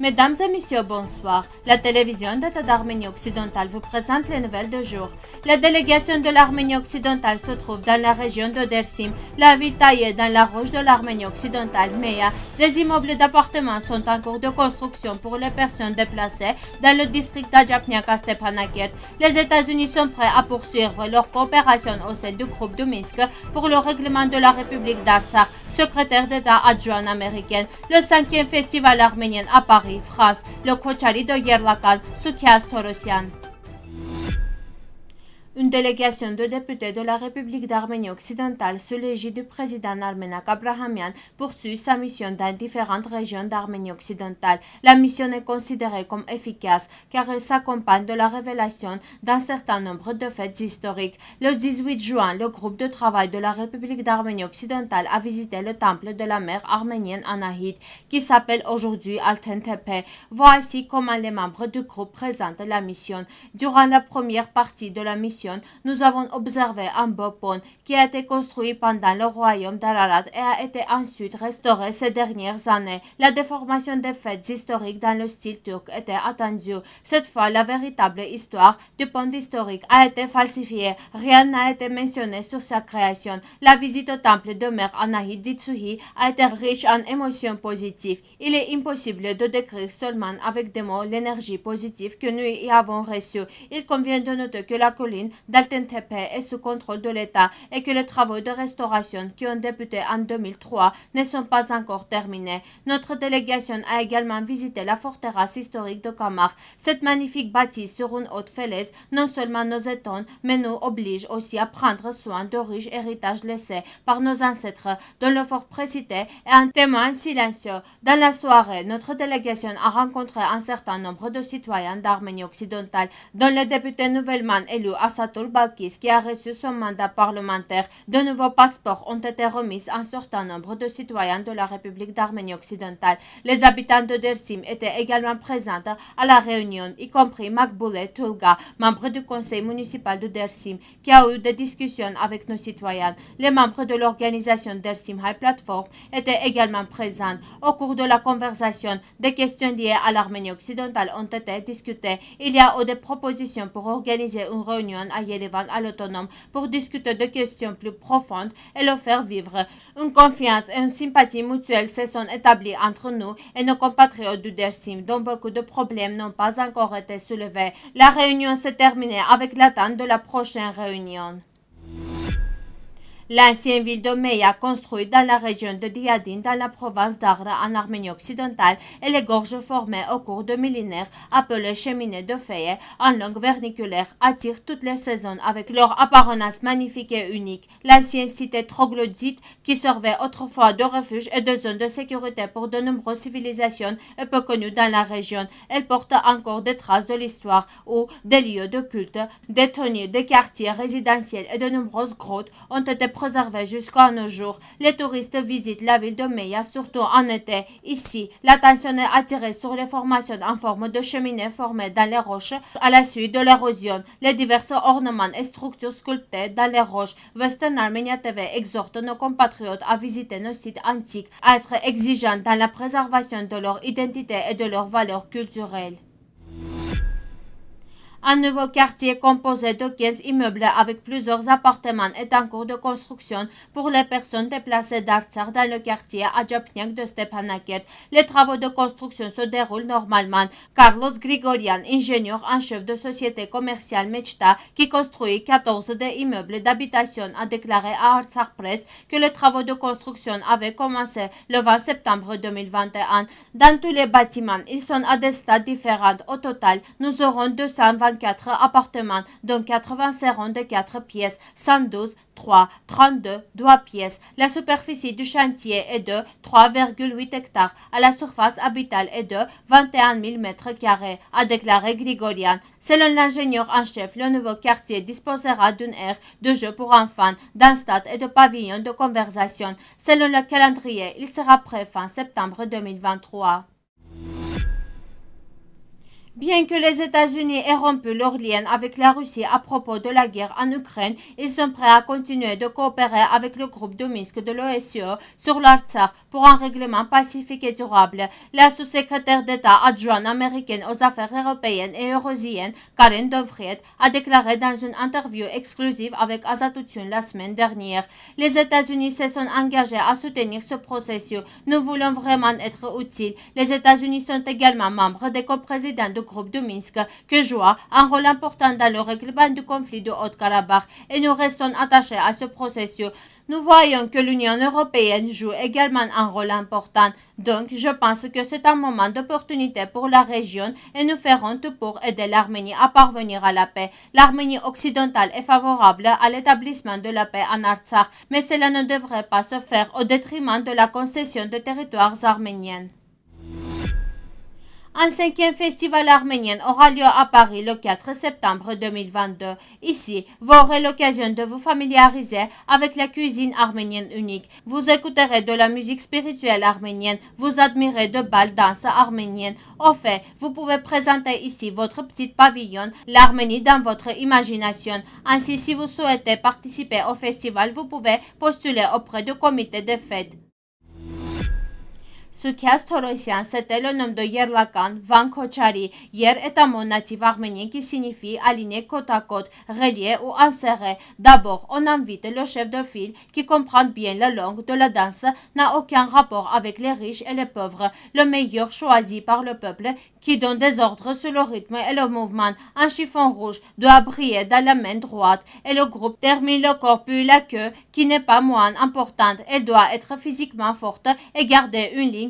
Mesdames et messieurs, bonsoir. La télévision d'État d'Arménie occidentale vous présente les nouvelles de jour. La délégation de l'Arménie occidentale se trouve dans la région de Dersim, la ville taillée dans la roche de l'Arménie occidentale, mea Des immeubles d'appartements sont en cours de construction pour les personnes déplacées dans le district d'Ajapniak Les États-Unis sont prêts à poursuivre leur coopération au sein du groupe de Minsk pour le règlement de la République d'Artsakh secrétaire d'État adjoint américaine, le cinquième festival arménien à Paris, France, le Kochari de Yerlakan, Sukias Torosyan. Une délégation de députés de la République d'Arménie occidentale sous l'égide du président arménien Abrahamian poursuit sa mission dans différentes régions d'Arménie occidentale. La mission est considérée comme efficace car elle s'accompagne de la révélation d'un certain nombre de faits historiques. Le 18 juin, le groupe de travail de la République d'Arménie occidentale a visité le temple de la mer arménienne Anahit qui s'appelle aujourd'hui Altentepe. Voici comment les membres du groupe présentent la mission. Durant la première partie de la mission, nous avons observé un beau pont qui a été construit pendant le royaume d'Ararat et a été ensuite restauré ces dernières années. La déformation des fêtes historiques dans le style turc était attendue. Cette fois, la véritable histoire du pont historique a été falsifiée. Rien n'a été mentionné sur sa création. La visite au temple de mère Anahid Ditsuhi a été riche en émotions positives. Il est impossible de décrire seulement avec des mots l'énergie positive que nous y avons reçue. Il convient de noter que la colline d'Altentepe est sous contrôle de l'État et que les travaux de restauration qui ont débuté en 2003 ne sont pas encore terminés. Notre délégation a également visité la forteresse historique de Kamar. Cette magnifique bâtisse sur une haute falaise non seulement nous étonne, mais nous oblige aussi à prendre soin de riches héritages laissés par nos ancêtres, dont le fort précité est un témoin silencieux. Dans la soirée, notre délégation a rencontré un certain nombre de citoyens d'Arménie occidentale, dont le député nouvellement élu à qui a reçu son mandat parlementaire. De nouveaux passeports ont été remis à un certain nombre de citoyens de la République d'Arménie occidentale. Les habitants de Dersim étaient également présents à la réunion, y compris Magbule Tulga, membre du conseil municipal de Dersim, qui a eu des discussions avec nos citoyens. Les membres de l'organisation Dersim High Platform étaient également présents. Au cours de la conversation, des questions liées à l'Arménie occidentale ont été discutées. Il y a eu des propositions pour organiser une réunion à Yerevan à l'autonome pour discuter de questions plus profondes et le faire vivre. Une confiance et une sympathie mutuelle se sont établies entre nous et nos compatriotes du Dersim, dont beaucoup de problèmes n'ont pas encore été soulevés. La réunion s'est terminée avec l'attente de la prochaine réunion. L'ancienne ville de Meia, construite dans la région de Diadine, dans la province d'Agra, en Arménie occidentale, et les gorges formées au cours de millénaires, appelées cheminées de Feye, en langue vernaculaire, attirent toutes les saisons avec leur apparence magnifique et unique. L'ancienne cité troglodyte, qui servait autrefois de refuge et de zone de sécurité pour de nombreuses civilisations, est peu connue dans la région. Elle porte encore des traces de l'histoire où des lieux de culte, des tenues, des quartiers résidentiels et de nombreuses grottes ont été préservée jusqu'à nos jours. Les touristes visitent la ville de Meia, surtout en été. Ici, l'attention est attirée sur les formations en forme de cheminées formées dans les roches à la suite de l'érosion, les divers ornements et structures sculptées dans les roches. Western Armenia TV exhorte nos compatriotes à visiter nos sites antiques, à être exigeants dans la préservation de leur identité et de leurs valeurs culturelles. Un nouveau quartier composé de 15 immeubles avec plusieurs appartements est en cours de construction pour les personnes déplacées d'Artsar dans le quartier Adjapniak de Stepanakert. Les travaux de construction se déroulent normalement. Carlos Grigorian, ingénieur en chef de société commerciale Mechta, qui construit 14 des immeubles d'habitation, a déclaré à Artsar Press que les travaux de construction avaient commencé le 20 septembre 2021. Dans tous les bâtiments, ils sont à des stades différents. Au total, nous aurons 220 24 appartements, dont 80 seront de 4 pièces, 112 3, 32 2 pièces. La superficie du chantier est de 3,8 hectares. À la surface habitale est de 21 000 mètres carrés, a déclaré Grigorian. Selon l'ingénieur en chef, le nouveau quartier disposera d'une aire de jeux pour enfants, d'un stade et de pavillons de conversation. Selon le calendrier, il sera prêt fin septembre 2023. Bien que les États-Unis aient rompu leur lien avec la Russie à propos de la guerre en Ukraine, ils sont prêts à continuer de coopérer avec le groupe de Minsk de l'OSCE sur l'Artsakh pour un règlement pacifique et durable. La sous-secrétaire d'État adjointe américaine aux affaires européennes et eurosiennes, Karen Dovriet, a déclaré dans une interview exclusive avec Azatutun la semaine dernière Les États-Unis se sont engagés à soutenir ce processus. Nous voulons vraiment être utiles. Les États-Unis sont également membres des coprésidents de le groupe de Minsk que joua un rôle important dans le règlement du conflit de Haute-Karabakh et nous restons attachés à ce processus. Nous voyons que l'Union européenne joue également un rôle important. Donc, je pense que c'est un moment d'opportunité pour la région et nous ferons tout pour aider l'Arménie à parvenir à la paix. L'Arménie occidentale est favorable à l'établissement de la paix en Artsakh, mais cela ne devrait pas se faire au détriment de la concession de territoires arméniens. Un cinquième festival arménien aura lieu à Paris le 4 septembre 2022. Ici, vous aurez l'occasion de vous familiariser avec la cuisine arménienne unique. Vous écouterez de la musique spirituelle arménienne, vous admirez de bals danses arméniennes. Au fait, vous pouvez présenter ici votre petit pavillon, l'Arménie dans votre imagination. Ainsi, si vous souhaitez participer au festival, vous pouvez postuler auprès du comité des fêtes c'était le nom de Yerlakan Van Kochari. Yer est un mot natif arménien qui signifie aligner côte à côte, է ou insérer. D'abord, on invite le chef de file qui comprend bien la langue de la danse n'a aucun rapport avec les riches et les pauvres. Le meilleur choisi par le peuple qui donne des ordres sur le rythme et le mouvement. Un chiffon rouge doit briller dans la main droite et le groupe termine le corps puis la queue qui n'est pas moins importante. Elle doit être physiquement forte et garder une ligne